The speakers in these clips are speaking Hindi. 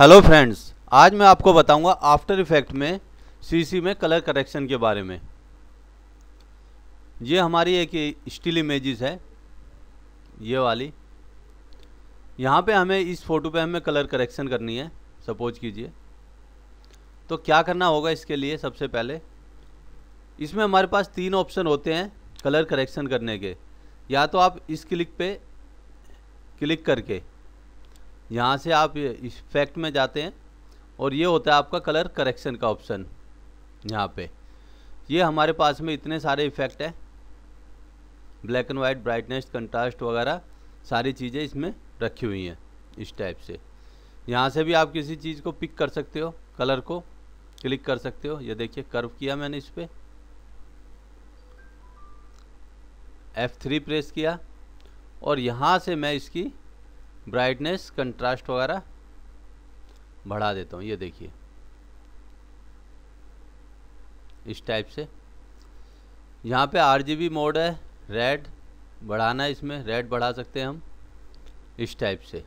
हेलो फ्रेंड्स आज मैं आपको बताऊंगा आफ्टर इफेक्ट में सीसी में कलर करेक्शन के बारे में ये हमारी एक स्टिल इमेजेस है ये वाली यहाँ पे हमें इस फ़ोटो पे हमें कलर करेक्शन करनी है सपोज कीजिए तो क्या करना होगा इसके लिए सबसे पहले इसमें हमारे पास तीन ऑप्शन होते हैं कलर करेक्शन करने के या तो आप इस क्लिक पे क्लिक करके यहाँ से आप इफेक्ट में जाते हैं और ये होता है आपका कलर करेक्शन का ऑप्शन यहाँ पे ये हमारे पास में इतने सारे इफ़ेक्ट हैं black and white brightness contrast वगैरह सारी चीज़ें इसमें रखी हुई हैं इस टाइप से यहाँ से भी आप किसी चीज़ को पिक कर सकते हो कलर को क्लिक कर सकते हो ये देखिए कर्व किया मैंने इस पर एफ थ्री प्रेस किया और यहाँ से मैं इसकी ब्राइटनेस कंट्रास्ट वगैरह बढ़ा देता हूँ ये देखिए इस टाइप से यहाँ पे आरजीबी मोड है रेड बढ़ाना है इसमें रेड बढ़ा सकते हैं हम इस टाइप से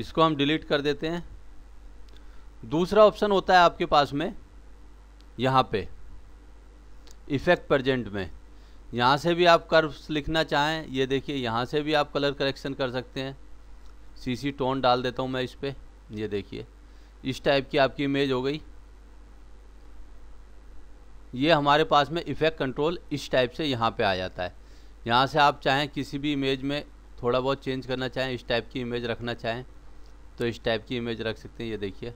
इसको हम डिलीट कर देते हैं दूसरा ऑप्शन होता है आपके पास में यहाँ पे इफेक्ट प्रजेंट में यहाँ से भी आप कर्व्स लिखना चाहें ये देखिए यहाँ से भी आप कलर करेक्शन कर सकते हैं सी सी टोन डाल देता हूँ मैं इस पर ये देखिए इस टाइप की आपकी इमेज हो गई ये हमारे पास में इफ़ेक्ट कंट्रोल इस टाइप से यहाँ पे आ जाता है यहाँ से आप चाहें किसी भी इमेज में थोड़ा बहुत चेंज करना चाहें इस टाइप की इमेज रखना चाहें तो इस टाइप की इमेज रख सकते हैं ये देखिए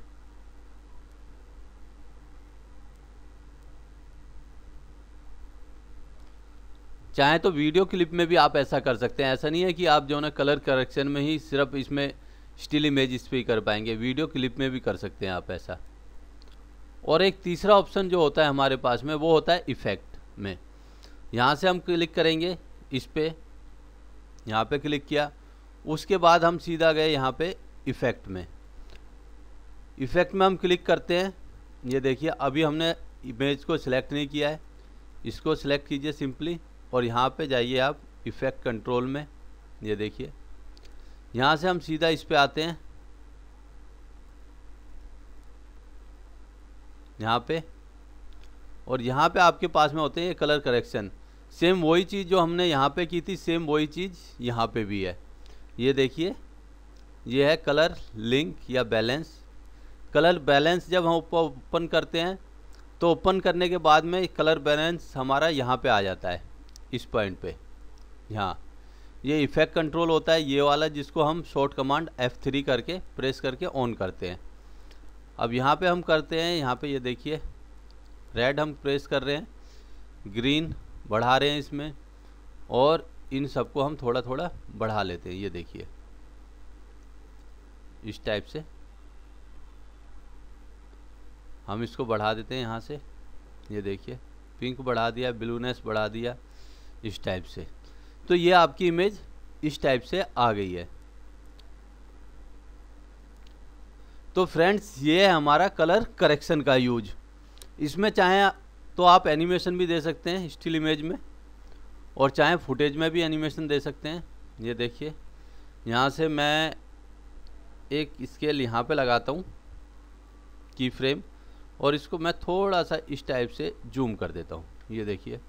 चाहें तो वीडियो क्लिप में भी आप ऐसा कर सकते हैं ऐसा नहीं है कि आप जो ना कलर करेक्शन में ही सिर्फ इसमें स्टिल इमेज इस पर ही कर पाएंगे वीडियो क्लिप में भी कर सकते हैं आप ऐसा और एक तीसरा ऑप्शन जो होता है हमारे पास में वो होता है इफ़ेक्ट में यहाँ से हम क्लिक करेंगे इस पर यहाँ पर क्लिक किया उसके बाद हम सीधा गए यहाँ पर इफ़ेक्ट में इफ़ेक्ट में हम क्लिक करते हैं ये देखिए अभी हमने इमेज को सिलेक्ट नहीं किया है इसको सिलेक्ट कीजिए सिंपली और यहाँ पे जाइए आप इफ़ेक्ट कंट्रोल में ये देखिए यहाँ से हम सीधा इस पर आते हैं यहाँ पे और यहाँ पे आपके पास में होते हैं कलर करेक्शन सेम वही चीज़ जो हमने यहाँ पे की थी सेम वही चीज़ यहाँ पे भी है ये देखिए ये है कलर लिंक या बैलेंस कलर बैलेंस जब हम ओपन करते हैं तो ओपन करने के बाद में कलर बैलेंस हमारा यहाँ पे आ जाता है इस पॉइंट पे यहाँ ये इफेक्ट कंट्रोल होता है ये वाला जिसको हम शॉर्ट कमांड F3 करके प्रेस करके ऑन करते हैं अब यहाँ पे हम करते हैं यहाँ पे ये देखिए रेड हम प्रेस कर रहे हैं ग्रीन बढ़ा रहे हैं इसमें और इन सबको हम थोड़ा थोड़ा बढ़ा लेते हैं ये देखिए इस टाइप से हम इसको बढ़ा देते हैं यहाँ से ये देखिए पिंक बढ़ा दिया ब्लूनेस बढ़ा दिया इस टाइप से तो ये आपकी इमेज इस टाइप से आ गई है तो फ्रेंड्स ये है हमारा कलर करेक्शन का यूज इसमें चाहे तो आप एनिमेशन भी दे सकते हैं स्टिल इमेज में और चाहे फुटेज में भी एनिमेशन दे सकते हैं ये देखिए यहाँ से मैं एक स्केल यहाँ पे लगाता हूँ की फ्रेम और इसको मैं थोड़ा सा इस टाइप से जूम कर देता हूँ ये देखिए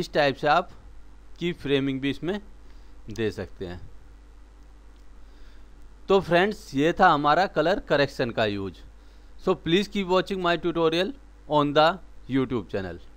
इस टाइप से आप की फ्रेमिंग भी इसमें दे सकते हैं तो फ्रेंड्स ये था हमारा कलर करेक्शन का use so please keep watching my tutorial on the YouTube channel